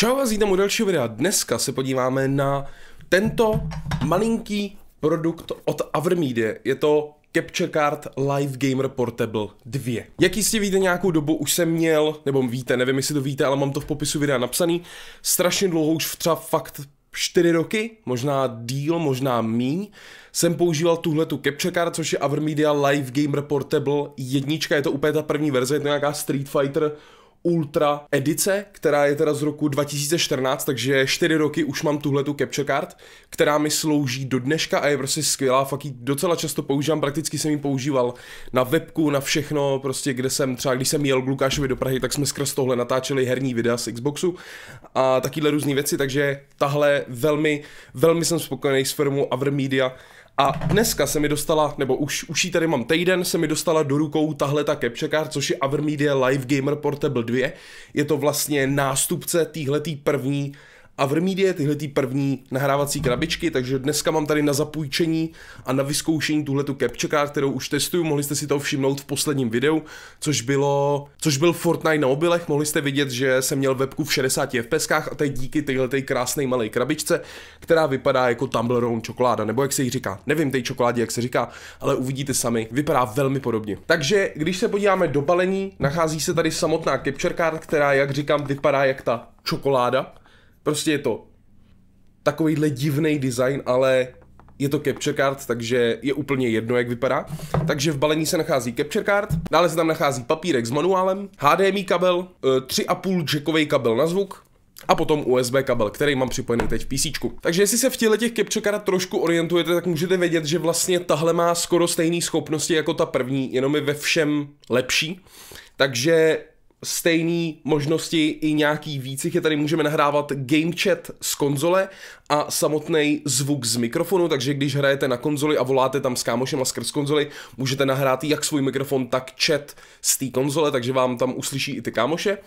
Čau a vítám u dalšího videa. Dneska se podíváme na tento malinký produkt od Avermedia. Je to Capture Card Live Gamer Portable 2. Jak jistě víte, nějakou dobu už jsem měl, nebo víte, nevím jestli to víte, ale mám to v popisu videa napsaný, strašně dlouho už třeba fakt 4 roky, možná díl, možná míň, jsem používal tuhle tu Capture Card, což je Avermedia Live Gamer Portable 1, je to úplně ta první verze, je to nějaká Street Fighter Ultra edice, která je teda z roku 2014, takže 4 roky už mám tuhle tu capture card, která mi slouží do dneška a je prostě skvělá, fakt ji docela často používám, prakticky jsem ji používal na webku, na všechno, prostě kde jsem třeba, když jsem jel k Lukášovi do Prahy, tak jsme skrz tohle natáčeli herní videa z Xboxu a takyhle různé věci, takže tahle velmi, velmi jsem spokojený s firmou Avermedia, Media, a dneska se mi dostala, nebo už, už ji tady mám týden, se mi dostala do rukou tahle ta capture card, což je Avermedia Live Gamer Portable 2. Je to vlastně nástupce téhletý první a v Remedie tyhle ty první nahrávací krabičky, takže dneska mám tady na zapůjčení a na vyzkoušení tuhle tu capture kterou už testuju, mohli jste si to všimnout v posledním videu, což bylo, což byl Fortnite na obilech, mohli jste vidět, že jsem měl webku v 60 fps a to je díky téhle krásné malé krabičce, která vypadá jako Toblerone čokoláda, nebo jak se jí říká, nevím té čokoládě, jak se říká, ale uvidíte sami, vypadá velmi podobně. Takže když se podíváme do balení, nachází se tady samotná capture která, jak říkám, vypadá jak ta čokoláda. Prostě je to takovýhle divný design, ale je to capture card, takže je úplně jedno, jak vypadá. Takže v balení se nachází capture card, dále se tam nachází papírek s manuálem, HDMI kabel, 3,5 eh, jackový kabel na zvuk, a potom USB kabel, který mám připojený teď v PC. Takže jestli se v těle těch capture card trošku orientujete, tak můžete vědět, že vlastně tahle má skoro stejné schopnosti jako ta první, jenom je ve všem lepší. Takže stejné možnosti i nějaký vících je tady můžeme nahrávat game chat z konzole a samotný zvuk z mikrofonu, takže když hrajete na konzoli a voláte tam s kámošem a skrz konzoli, můžete nahrát jak svůj mikrofon, tak chat z té konzole, takže vám tam uslyší i ty kámoše. Uh,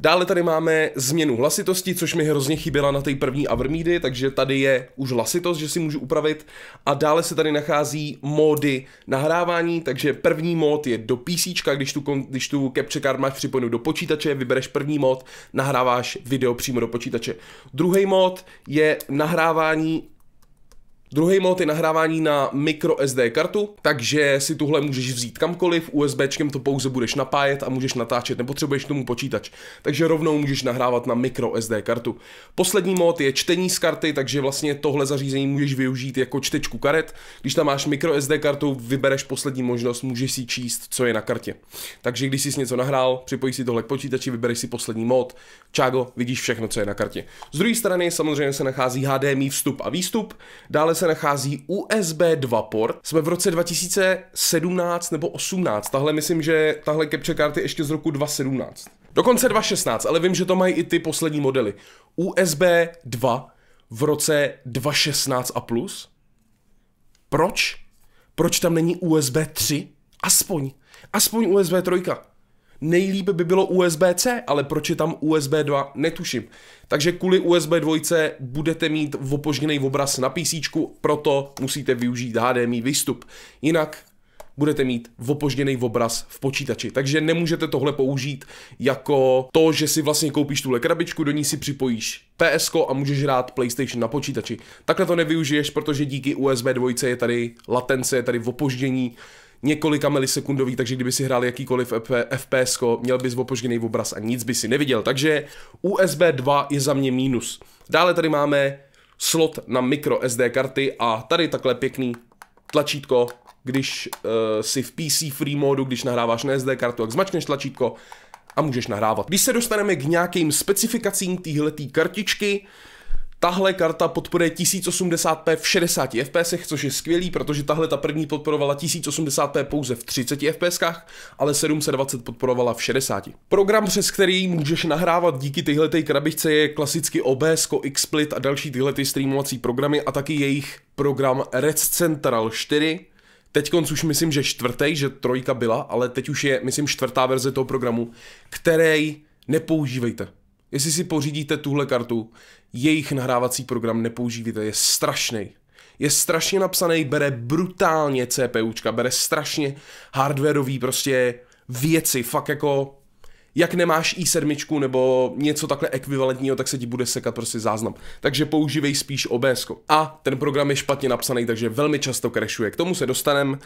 Dále tady máme změnu hlasitosti, což mi hrozně chyběla na té první Avermídy, takže tady je už hlasitost, že si můžu upravit. A dále se tady nachází módy nahrávání, takže první mod je do PC, když tu, když tu capture card máš připojenou do počítače, vybereš první mod, nahráváš video přímo do počítače. Druhý mod je nahrávání Druhý mod je nahrávání na SD kartu, takže si tuhle můžeš vzít kamkoliv, USBčkem to pouze budeš napájet a můžeš natáčet, nepotřebuješ k tomu počítač. Takže rovnou můžeš nahrávat na SD kartu. Poslední mod je čtení z karty, takže vlastně tohle zařízení můžeš využít jako čtečku karet. Když tam máš SD kartu, vybereš poslední možnost, můžeš si číst, co je na kartě. Takže když jsi něco nahrál, připojíš si tohle k počítači, vybereš si poslední mod, čágo, vidíš všechno, co je na kartě. Z druhé strany samozřejmě se nachází HDMI vstup a výstup, dále se se nachází USB 2 port. Jsme v roce 2017 nebo 18. Tahle myslím, že tahle capture karty ještě z roku 2017. Dokonce 2016, ale vím, že to mají i ty poslední modely. USB 2 v roce 2016 a plus? Proč? Proč tam není USB 3? Aspoň. Aspoň USB 3. Nejlíp by bylo USB-C, ale proč je tam USB 2, netuším. Takže kvůli USB 2 budete mít opožděný obraz na PC, proto musíte využít HDMI výstup. Jinak budete mít opožděný obraz v počítači. Takže nemůžete tohle použít jako to, že si vlastně koupíš tuhle krabičku, do ní si připojíš PS a můžeš hrát PlayStation na počítači. Takhle to nevyužiješ, protože díky USB 2 je tady latence, je tady opoždění několika milisekundový, takže kdyby si hrál jakýkoliv FPS, měl bys opožděný obraz a nic by si neviděl. Takže USB 2 je za mě mínus. Dále tady máme slot na micro SD karty a tady takhle pěkný tlačítko, když uh, si v PC free modu, když nahráváš na SD kartu, tak zmačkneš tlačítko a můžeš nahrávat. Když se dostaneme k nějakým specifikacím téhleté kartičky, Tahle karta podporuje 1080p v 60 fps, což je skvělý, protože tahle ta první podporovala 1080p pouze v 30 fps, ale 720 podporovala v 60. Program, přes který můžeš nahrávat díky tyhle krabičce je klasicky OBS, XSplit a další tyhle streamovací programy a taky jejich program Red Central 4, Teď už myslím, že čtvrtý, že trojka byla, ale teď už je, myslím, čtvrtá verze toho programu, který nepoužívejte. Jestli si pořídíte tuhle kartu, jejich nahrávací program nepoužívíte, je strašný. Je strašně napsaný, bere brutálně CPUčka, bere strašně hardwareový prostě věci, fakt jako jak nemáš i7 nebo něco takhle ekvivalentního, tak se ti bude sekat prostě záznam. Takže používej spíš OBS. -ko. A ten program je špatně napsaný, takže velmi často crashuje. K tomu se dostaneme.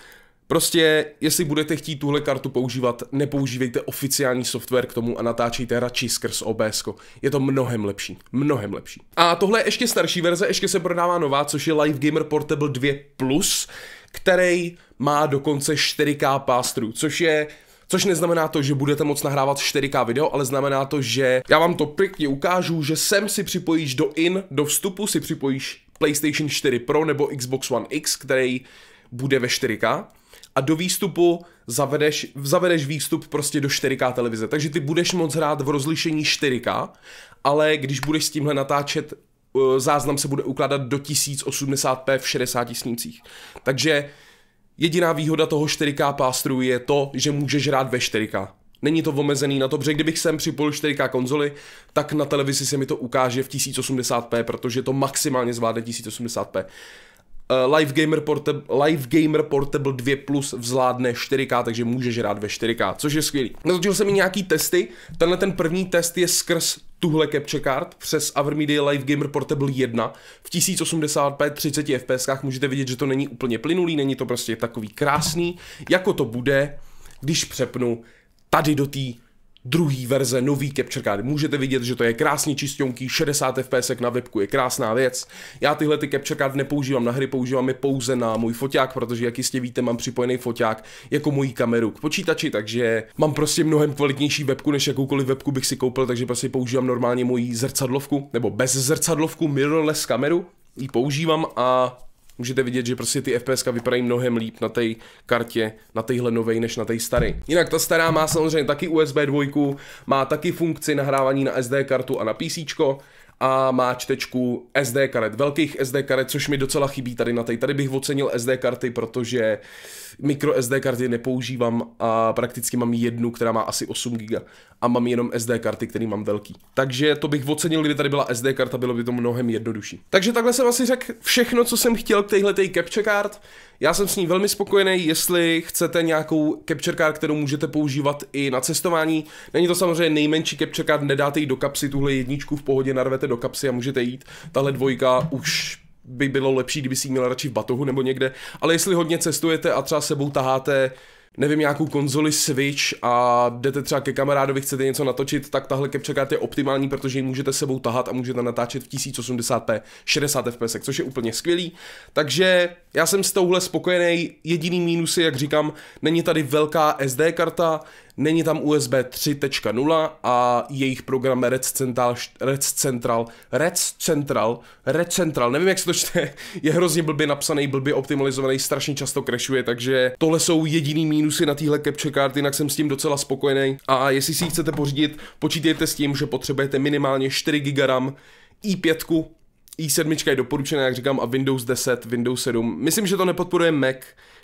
Prostě, jestli budete chtít tuhle kartu používat, nepoužívejte oficiální software k tomu a natáčejte radši skrz OBS. -ko. Je to mnohem lepší, mnohem lepší. A tohle je ještě starší verze, ještě se prodává nová, což je Live Gamer Portable 2 Plus, který má dokonce 4K pass což je Což neznamená to, že budete moc nahrávat 4K video, ale znamená to, že já vám to pěkně ukážu, že sem si připojíš do in, do vstupu si připojíš PlayStation 4 Pro nebo Xbox One X, který bude ve 4K a do výstupu zavedeš, zavedeš výstup prostě do 4K televize. Takže ty budeš moc hrát v rozlišení 4K, ale když budeš s tímhle natáčet, eh, záznam se bude ukládat do 1080p v 60 snímcích. Takže jediná výhoda toho 4K pástru je to, že můžeš hrát ve 4K. Není to omezený na to, protože kdybych sem připojil 4K konzoli, tak na televizi se mi to ukáže v 1080p, protože to maximálně zvládne 1080p. Eh, Live Gamer, Portable, Live Gamer Portable 2 Plus vzládne 4K, takže můžeš hrát ve 4K, což je skvělý. Natočil jsem i nějaký testy, tenhle ten první test je skrz tuhle capture card přes Avermedia Live Gamer Portable 1 v 1080p 30 fps můžete vidět, že to není úplně plynulý, není to prostě takový krásný, jako to bude, když přepnu tady do té druhý verze, nový Capture Card. Můžete vidět, že to je krásně čistionký, 60 fps na webku je krásná věc. Já tyhle ty Capture Card nepoužívám na hry, používám je pouze na můj foťák, protože jak jistě víte, mám připojený foťák jako mojí kameru k počítači, takže mám prostě mnohem kvalitnější webku, než jakoukoliv webku bych si koupil, takže prostě používám normálně moji zrcadlovku, nebo bez zrcadlovku mirrorless kameru, ji používám a můžete vidět, že prostě ty FPS vypadají mnohem líp na té kartě, na téhle nové než na té staré. Jinak ta stará má samozřejmě taky USB 2, má taky funkci nahrávání na SD kartu a na PC, a má čtečku SD karet, velkých SD karet, což mi docela chybí tady na té. Tady bych ocenil SD karty, protože mikro SD karty nepoužívám a prakticky mám jednu, která má asi 8 GB a mám jenom SD karty, který mám velký. Takže to bych ocenil, kdyby tady byla SD karta, bylo by to mnohem jednodušší. Takže takhle jsem asi řekl všechno, co jsem chtěl k téhle capture card. Já jsem s ní velmi spokojený, jestli chcete nějakou capture card, kterou můžete používat i na cestování. Není to samozřejmě nejmenší capture card, nedáte ji do kapsy, tuhle jedničku v pohodě narvete do kapsy a můžete jít. Tahle dvojka už by bylo lepší, kdyby si ji měla radši v batohu nebo někde. Ale jestli hodně cestujete a třeba sebou taháte nevím, nějakou konzoli Switch a jdete třeba ke kamarádovi, chcete něco natočit, tak tahle capture je optimální, protože ji můžete sebou tahat a můžete natáčet v 1080p 60 fps, což je úplně skvělý. Takže já jsem s touhle spokojený, jediný mínus je, jak říkám, není tady velká SD karta, Není tam USB 3.0 a jejich program Red Central, Red Central, Red Central, Red Central, nevím jak se to čte, je hrozně blbě napsaný, blbě optimalizovaný, strašně často crashuje, takže tohle jsou jediný mínusy na téhle capture card, jinak jsem s tím docela spokojený. A jestli si ji chcete pořídit, počítejte s tím, že potřebujete minimálně 4 GB RAM, i5, i7 je doporučená, jak říkám, a Windows 10, Windows 7. Myslím, že to nepodporuje Mac,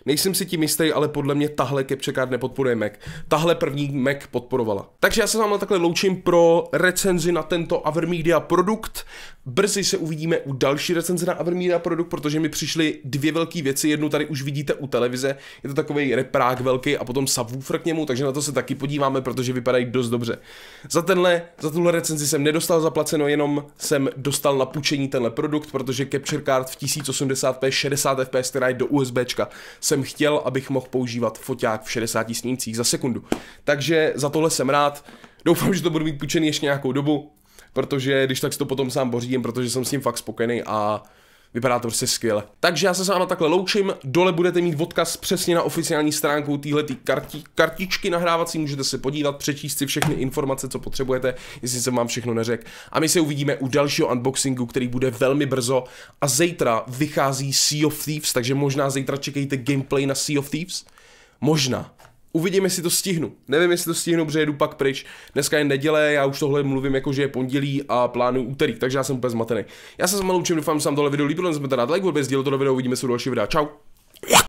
Nejsem si tím jistý, ale podle mě tahle capture card nepodporuje Mac. Tahle první Mac podporovala. Takže já se vám takhle loučím pro recenzi na tento Avermedia produkt. Brzy se uvidíme u další recenze na Avermedia produkt, protože mi přišly dvě velké věci. Jednu tady už vidíte u televize, je to takový reprák velký a potom subwoofer k němu, takže na to se taky podíváme, protože vypadají dost dobře. Za tenhle, za tuhle recenzi jsem nedostal zaplaceno, jenom jsem dostal na půjčení tenhle produkt, protože Capture Card v 1080p 60 fps, která je do USBčka, se jsem chtěl, abych mohl používat foťák v 60 snímcích za sekundu. Takže za tohle jsem rád. Doufám, že to budu mít půjčený ještě nějakou dobu, protože když tak si to potom sám pořídím, protože jsem s tím fakt spokojený a Vypadá to prostě skvěle. Takže já se s váma takhle loučím, dole budete mít odkaz přesně na oficiální stránku téhle karti, kartičky nahrávací, můžete se podívat, přečíst si všechny informace, co potřebujete, jestli jsem vám všechno neřekl. A my se uvidíme u dalšího unboxingu, který bude velmi brzo a zítra vychází Sea of Thieves, takže možná zítra čekejte gameplay na Sea of Thieves. Možná. Uvidíme jestli to stihnu. Nevím, jestli to stihnu, protože jedu pak pryč. Dneska je neděle, já už tohle mluvím jako, že je pondělí a plánuju úterý, takže já jsem úplně zmatený. Já se s maloučím, doufám, že vám tohle video líbilo, nezapomeňte dát like, odběr, sdílet to do videa, uvidíme se u dalšího videa. Čau!